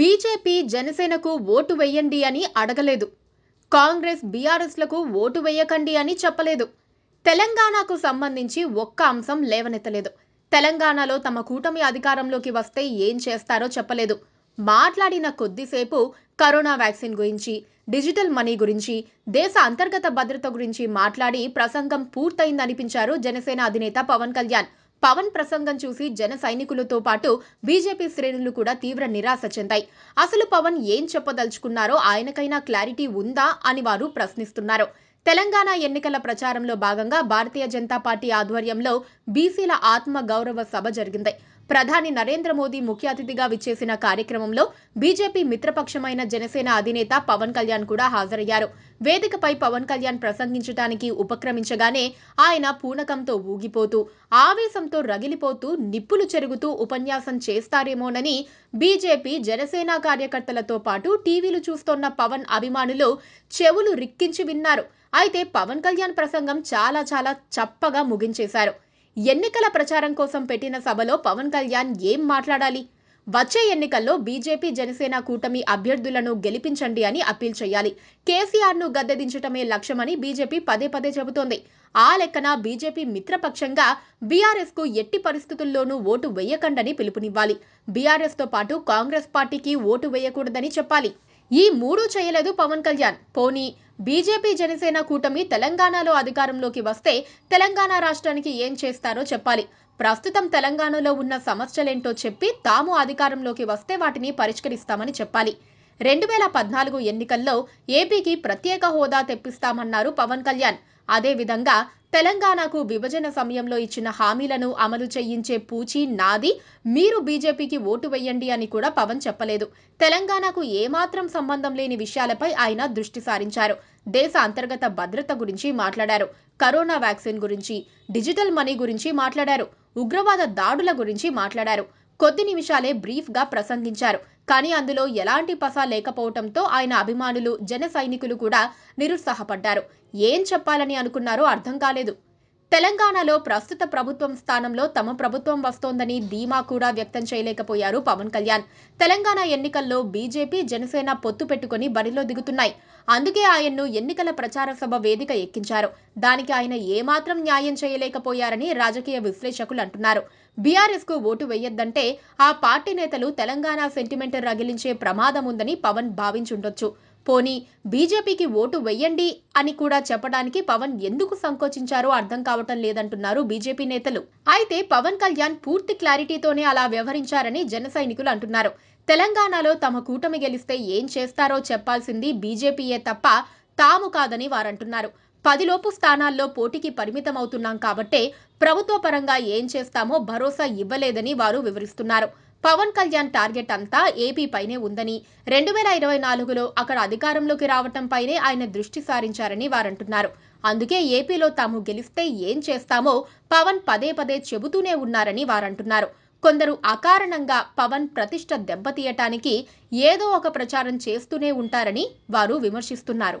BJP జనసేనకు vote వేయండి అని అడగలేదు కాంగ్రెస్ బీఆర్ఎస్లకు ఓటు వేయకండి అని చెప్పలేదు తెలంగాణకు సంబంధించి ఒక్క అంశం లేవనెత్తలేదు తెలంగాణలో తమ కూటమి అధికారంలోకి వస్తే ఏం చేస్తారో చెప్పలేదు మాట్లాడిన కొద్దిసేపు కరోనా వ్యాక్సిన్ గురించి డిజిటల్ మనీ గురించి దేశ అంతర్గత భద్రత గురించి మాట్లాడి ప్రసంగం పూర్తయిందనిపించారు జనసేన అధినేత పవన్ కళ్యాణ్ పవన్ ప్రసంగం చూసి జన సైనికులతో పాటు బీజేపీ శ్రేణులు కూడా తీవ్ర నిరాశ చెందాయి అసలు పవన్ ఏం చెప్పదలుచుకున్నారో ఆయనకైనా క్లారిటీ ఉందా అని వారు ప్రశ్నిస్తున్నారు తెలంగాణ ఎన్నికల ప్రచారంలో భాగంగా భారతీయ జనతా పార్టీ ఆధ్వర్యంలో బీసీల ఆత్మ గౌరవ సభ జరిగింది ప్రధాని నరేంద్ర మోదీ ముఖ్య అతిథిగా విచ్చేసిన కార్యక్రమంలో బీజేపీ మిత్రపక్షమైన జనసేన అధినేత పవన్ కళ్యాణ్ కూడా హాజరయ్యారు వేదికపై పవన్ కళ్యాణ్ ప్రసంగించడానికి ఉపక్రమించగానే ఆయన పూనకంతో ఊగిపోతూ ఆవేశంతో రగిలిపోతూ నిప్పులు చెరుగుతూ ఉపన్యాసం చేస్తారేమోనని బీజేపీ జనసేన కార్యకర్తలతో పాటు టీవీలు చూస్తోన్న పవన్ అభిమానులు చెవులు రిక్కించి విన్నారు అయితే పవన్ కళ్యాణ్ ప్రసంగం చాలా చాలా చప్పగా ముగించేశారు ఎన్నికల ప్రచారం కోసం పెట్టిన సభలో పవన్ కళ్యాణ్ ఏం మాట్లాడాలి వచ్చే ఎన్నికల్లో బీజేపీ జనసేన కూటమి అభ్యర్థులను గెలిపించండి అని అప్పీల్ చేయాలి కేసీఆర్ను గద్దెదించటమే లక్ష్యమని బీజేపీ పదే పదే చెబుతోంది ఆ లెక్కన బీజేపీ మిత్రపక్షంగా బీఆర్ఎస్కు ఎట్టి పరిస్థితుల్లోనూ ఓటు వేయకండని పిలుపునివ్వాలి బీఆర్ఎస్తో పాటు కాంగ్రెస్ పార్టీకి ఓటు వేయకూడదని చెప్పాలి ఈ మూడు చేయలేదు పవన్ కళ్యాణ్ పోనీ బీజేపీ జనసేన కూటమి తెలంగాణలో అధికారంలోకి వస్తే తెలంగాణ రాష్ట్రానికి ఏం చేస్తారో చెప్పాలి ప్రస్తుతం తెలంగాణలో ఉన్న సమస్యలేంటో చెప్పి తాము అధికారంలోకి వస్తే వాటిని పరిష్కరిస్తామని చెప్పాలి రెండు వేల పద్నాలుగు ఎన్నికల్లో ఏపీకి ప్రత్యేక హోదా తెప్పిస్తామన్నారు పవన్ కళ్యాణ్ అదేవిధంగా తెలంగాణకు విభజన సమయంలో ఇచ్చిన హామీలను అమలు చేయించే పూచి నాది మీరు బీజేపీకి ఓటు వేయండి అని కూడా పవన్ చెప్పలేదు తెలంగాణకు ఏమాత్రం సంబంధం లేని విషయాలపై ఆయన దృష్టి సారించారు దేశ అంతర్గత భద్రత గురించి మాట్లాడారు కరోనా వ్యాక్సిన్ గురించి డిజిటల్ మనీ గురించి మాట్లాడారు ఉగ్రవాద దాడుల గురించి మాట్లాడారు కొద్ది నిమిషాలే బ్రీఫ్గా ప్రసంగించారు కానీ అందులో ఎలాంటి పసా లేకపోవడంతో ఆయన అభిమానులు జన సైనికులు కూడా నిరుత్సాహపడ్డారు ఏం చెప్పాలని అనుకున్నారో అర్థం కాలేదు తెలంగాణలో ప్రస్తుత ప్రభుత్వం స్థానంలో తమ ప్రభుత్వం వస్తోందని ధీమా కూడా వ్యక్తం చేయలేకపోయారు పవన్ కళ్యాణ్ తెలంగాణ ఎన్నికల్లో బీజేపీ జనసేన పొత్తు పెట్టుకుని బరిలో దిగుతున్నాయి అందుకే ఆయన్ను ఎన్నికల ప్రచార సభ వేదిక ఎక్కించారు దానికి ఆయన ఏమాత్రం న్యాయం చేయలేకపోయారని రాజకీయ విశ్లేషకులు అంటున్నారు బీఆర్ఎస్కు ఓటు వేయొద్దంటే ఆ పార్టీ నేతలు తెలంగాణ సెంటిమెంట్ రగిలించే ప్రమాదం ఉందని పవన్ భావించుండొచ్చు పోనీ బీజేపీకి ఓటు వెయ్యండి అని కూడా చెప్పడానికి పవన్ ఎందుకు సంకోచించారో అర్థం కావటం లేదంటున్నారు బీజేపీ నేతలు అయితే పవన్ కళ్యాణ్ పూర్తి క్లారిటీతోనే అలా వ్యవహరించారని జన అంటున్నారు తెలంగాణలో తమ కూటమి గెలిస్తే ఏం చేస్తారో చెప్పాల్సింది బీజేపీయే తప్ప తాము కాదని వారంటున్నారు పదిలోపు స్థానాల్లో పోటీకి పరిమితమవుతున్నాం కాబట్టే ప్రభుత్వ పరంగా ఏం చేస్తామో భరోసా ఇవ్వలేదని వారు వివరిస్తున్నారు పవన్ కళ్యాణ్ టార్గెట్ అంతా ఏపీ పైనే ఉందని రెండు వేల ఇరవై నాలుగులో అక్కడ అధికారంలోకి రావటంపైనే ఆయన దృష్టి సారించారని వారంటున్నారు అందుకే ఏపీలో తాము గెలిస్తే ఏం చేస్తామో పవన్ పదే పదే చెబుతూనే ఉన్నారని వారంటున్నారు కొందరు అకారణంగా పవన్ ప్రతిష్ట దెబ్బతీయటానికి ఏదో ఒక ప్రచారం చేస్తూనే ఉంటారని వారు విమర్శిస్తున్నారు